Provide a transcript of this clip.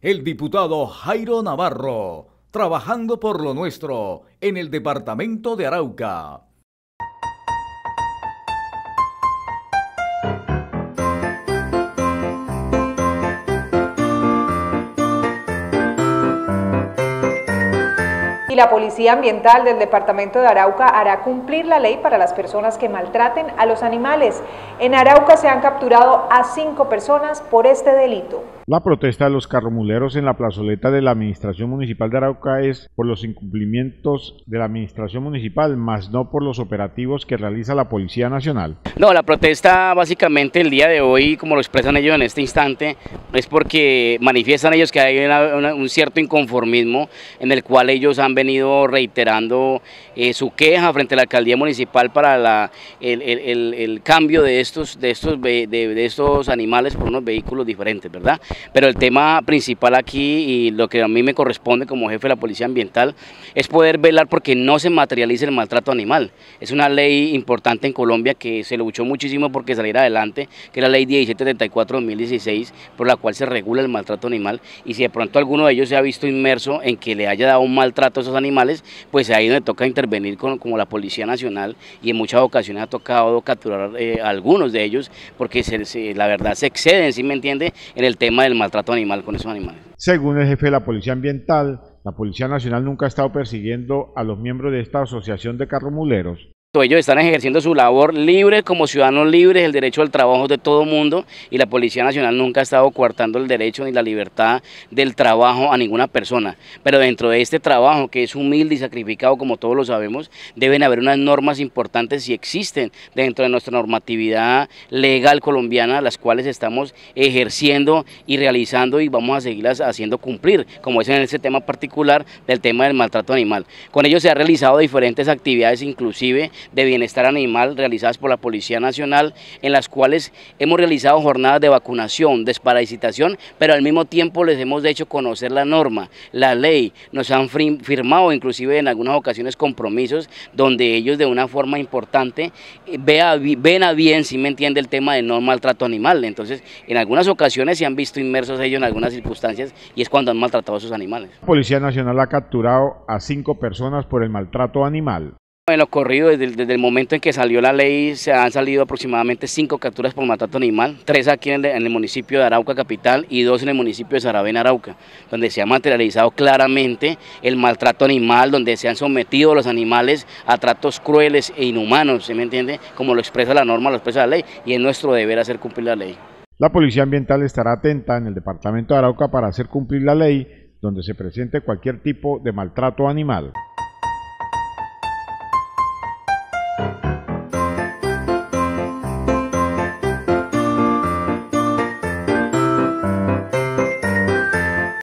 el diputado Jairo Navarro, trabajando por lo nuestro en el departamento de Arauca. la Policía Ambiental del Departamento de Arauca hará cumplir la ley para las personas que maltraten a los animales. En Arauca se han capturado a cinco personas por este delito. La protesta de los carromuleros en la plazoleta de la Administración Municipal de Arauca es por los incumplimientos de la Administración Municipal, más no por los operativos que realiza la Policía Nacional. No, la protesta básicamente el día de hoy, como lo expresan ellos en este instante, es porque manifiestan ellos que hay un cierto inconformismo en el cual ellos han venido ido reiterando eh, su queja frente a la alcaldía municipal para la, el, cambio de estos, de, estos, de, estos animales por unos vehículos diferentes, ¿verdad? Pero el tema principal aquí y lo que a mí me corresponde como jefe de la Policía Ambiental es poder velar porque no se materialice el maltrato animal. Es una ley importante en Colombia que se luchó muchísimo porque saliera adelante, que es la ley 1734 2016 por la cual se regula el maltrato animal y si de pronto alguno de ellos se ha visto inmerso en que le haya dado un maltrato animales, pues ahí donde toca intervenir como la Policía Nacional y en muchas ocasiones ha tocado capturar eh, algunos de ellos porque la verdad se exceden, si me entiende?, en el tema del maltrato animal con esos animales. Según el jefe de la Policía Ambiental, la Policía Nacional nunca ha estado persiguiendo a los miembros de esta asociación de carromuleros ellos están ejerciendo su labor libre como ciudadanos libres, el derecho al trabajo de todo mundo y la Policía Nacional nunca ha estado coartando el derecho ni la libertad del trabajo a ninguna persona. Pero dentro de este trabajo que es humilde y sacrificado como todos lo sabemos, deben haber unas normas importantes y existen dentro de nuestra normatividad legal colombiana, las cuales estamos ejerciendo y realizando y vamos a seguirlas haciendo cumplir, como es en este tema particular del tema del maltrato animal. Con ello se han realizado diferentes actividades inclusive de bienestar animal realizadas por la Policía Nacional, en las cuales hemos realizado jornadas de vacunación, desparasitación, pero al mismo tiempo les hemos hecho conocer la norma, la ley, nos han firmado inclusive en algunas ocasiones compromisos donde ellos de una forma importante eh, ven a bien, si me entiende, el tema de no maltrato animal. Entonces, en algunas ocasiones se han visto inmersos ellos en algunas circunstancias y es cuando han maltratado a sus animales. La Policía Nacional ha capturado a cinco personas por el maltrato animal. En lo corridos, desde, el momento en que salió la ley, se han salido aproximadamente cinco capturas por maltrato animal, tres aquí en el, municipio de Arauca Capital y dos en el municipio de Sarabén, Arauca, donde se ha materializado claramente el maltrato animal, donde se han sometido los animales a tratos crueles e inhumanos, ¿se me entiende? Como lo expresa la norma, lo expresa la ley, y es nuestro deber hacer cumplir la ley. La Policía Ambiental estará atenta en el departamento de Arauca para hacer cumplir la ley donde se presente cualquier tipo de maltrato animal.